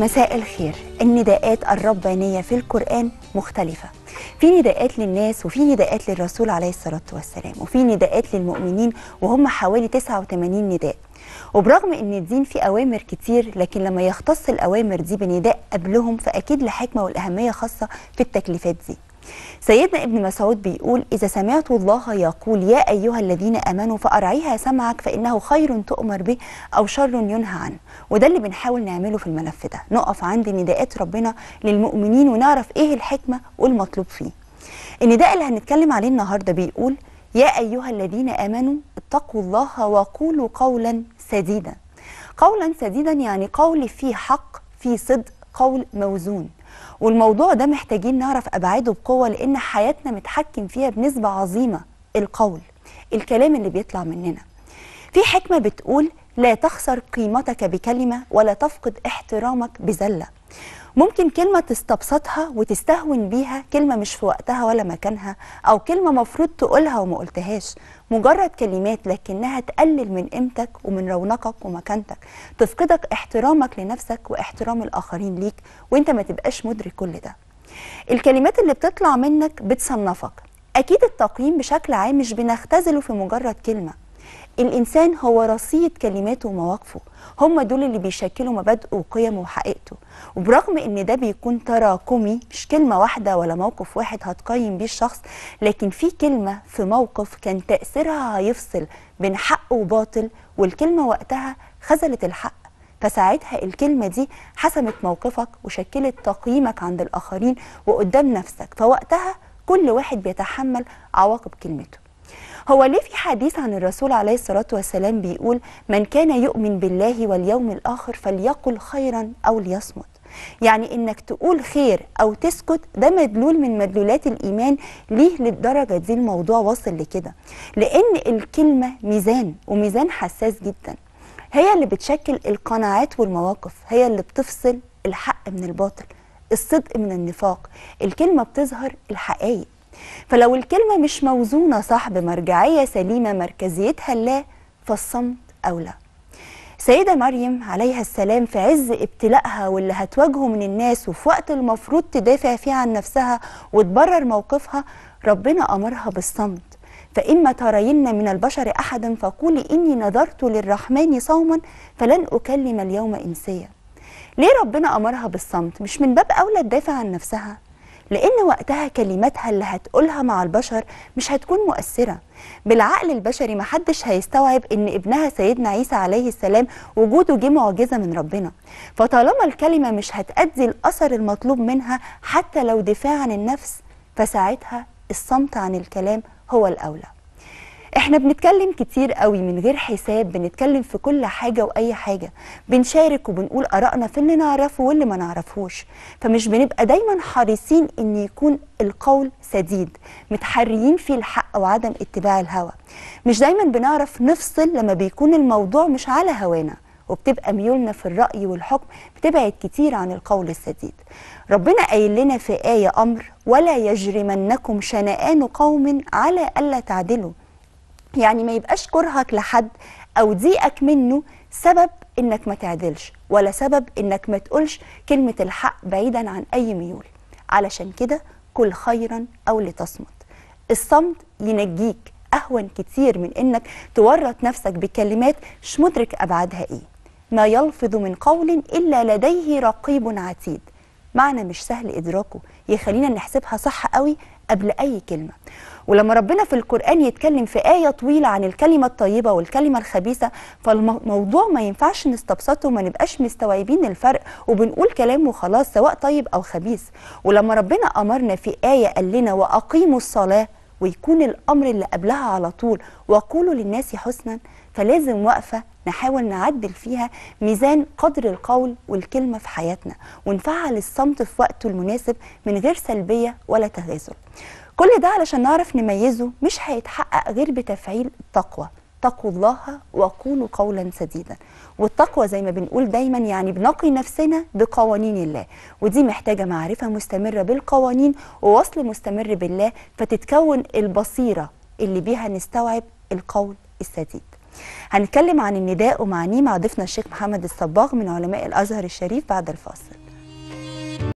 مساء الخير النداءات الربانية في القرآن مختلفة في نداءات للناس وفي نداءات للرسول عليه الصلاة والسلام وفي نداءات للمؤمنين وهم حوالي 89 نداء وبرغم ان الدين فيه اوامر كتير لكن لما يختص الاوامر دي بنداء قبلهم فاكيد لحكمه والاهميه خاصه في التكليفات دي سيدنا ابن مسعود بيقول إذا سمعت الله يقول يا أيها الذين أمنوا فأرعيها سمعك فإنه خير تؤمر به أو شر ينهى عنه وده اللي بنحاول نعمله في الملف ده نقف عند نداءات ربنا للمؤمنين ونعرف إيه الحكمة والمطلوب فيه النداء اللي هنتكلم عليه النهاردة بيقول يا أيها الذين آمنوا اتقوا الله وقولوا قولا سديدا قولا سديدا يعني قول فيه حق فيه صدق قول موزون والموضوع ده محتاجين نعرف أبعاده بقوة لأن حياتنا متحكم فيها بنسبة عظيمة القول الكلام اللي بيطلع مننا في حكمة بتقول لا تخسر قيمتك بكلمة ولا تفقد احترامك بزلة ممكن كلمة تستبسطها وتستهون بيها كلمة مش في وقتها ولا مكانها أو كلمة مفروض تقولها وما قلتهاش مجرد كلمات لكنها تقلل من قيمتك ومن رونقك ومكانتك تفقدك احترامك لنفسك واحترام الآخرين ليك وانت ما تبقاش مدرك كل ده الكلمات اللي بتطلع منك بتصنفك أكيد التقييم بشكل عام مش بنختزله في مجرد كلمة الإنسان هو رصيد كلماته ومواقفه هم دول اللي بيشكلوا مبادئه وقيمه وحقيقته وبرغم ان ده بيكون تراكمي مش كلمة واحدة ولا موقف واحد هتقيم بيه الشخص لكن في كلمة في موقف كان تأثيرها هيفصل بين حق وباطل والكلمة وقتها خذلت الحق فساعتها الكلمة دي حسمت موقفك وشكلت تقييمك عند الآخرين وقدام نفسك فوقتها كل واحد بيتحمل عواقب كلمته هو ليه في حديث عن الرسول عليه الصلاة والسلام بيقول من كان يؤمن بالله واليوم الآخر فليقل خيرا أو ليصمت يعني انك تقول خير او تسكت ده مدلول من مدلولات الايمان ليه للدرجه دي الموضوع واصل لكده لان الكلمه ميزان وميزان حساس جدا هي اللي بتشكل القناعات والمواقف هي اللي بتفصل الحق من الباطل الصدق من النفاق الكلمه بتظهر الحقائق فلو الكلمة مش موزونة صح بمرجعية سليمة مركزيتها لا فالصمت أولى سيدة مريم عليها السلام في عز ابتلائها واللي هتواجهه من الناس وفي وقت المفروض تدافع فيه عن نفسها وتبرر موقفها ربنا أمرها بالصمت فإما ترين من البشر أحدا فقولي إني نذرت للرحمن صوما فلن أكلم اليوم إنسيا ليه ربنا أمرها بالصمت مش من باب أولى تدافع عن نفسها لأن وقتها كلماتها اللي هتقولها مع البشر مش هتكون مؤثرة بالعقل البشري محدش هيستوعب ان ابنها سيدنا عيسى عليه السلام وجوده جه معجزة من ربنا فطالما الكلمة مش هتأدي الأثر المطلوب منها حتى لو دفاع عن النفس فساعتها الصمت عن الكلام هو الأولى احنا بنتكلم كتير قوي من غير حساب بنتكلم في كل حاجه واي حاجه بنشارك وبنقول ارائنا في اللي نعرفه واللي ما نعرفهوش فمش بنبقى دايما حريصين ان يكون القول سديد متحريين في الحق وعدم اتباع الهوى مش دايما بنعرف نفصل لما بيكون الموضوع مش على هوانا وبتبقى ميولنا في الرأي والحكم بتبعد كتير عن القول السديد ربنا قايل لنا في آية أمر ولا يجرمنكم شنآن قوم على ألا تعدلوا يعني ما يبقاش كرهك لحد او ضيقك منه سبب انك ما تعدلش ولا سبب انك ما تقولش كلمه الحق بعيدا عن اي ميول علشان كده كل خيرا او لتصمت الصمت ينجيك اهون كتير من انك تورط نفسك بكلمات مش مدرك ابعادها ايه ما يلفظ من قول الا لديه رقيب عتيد معنى مش سهل ادراكه يخلينا نحسبها صح قوي قبل أي كلمة ولما ربنا في القرآن يتكلم في آية طويلة عن الكلمة الطيبة والكلمة الخبيثة فالموضوع ما ينفعش نستبسطه وما نبقاش مستوعبين الفرق وبنقول كلام وخلاص سواء طيب أو خبيث ولما ربنا أمرنا في آية قال لنا وأقيموا الصلاة ويكون الامر اللي قبلها على طول وقولوا للناس حسنا فلازم واقفه نحاول نعدل فيها ميزان قدر القول والكلمه في حياتنا ونفعل الصمت في وقته المناسب من غير سلبيه ولا تغازل كل ده علشان نعرف نميزه مش هيتحقق غير بتفعيل التقوى اتقوا الله وقولوا قولا سديدا والتقوى زي ما بنقول دايما يعني بنقي نفسنا بقوانين الله ودي محتاجه معرفه مستمره بالقوانين ووصل مستمر بالله فتتكون البصيره اللي بيها نستوعب القول السديد هنتكلم عن النداء ومعانيه مع ضيفنا الشيخ محمد الصباغ من علماء الازهر الشريف بعد الفاصل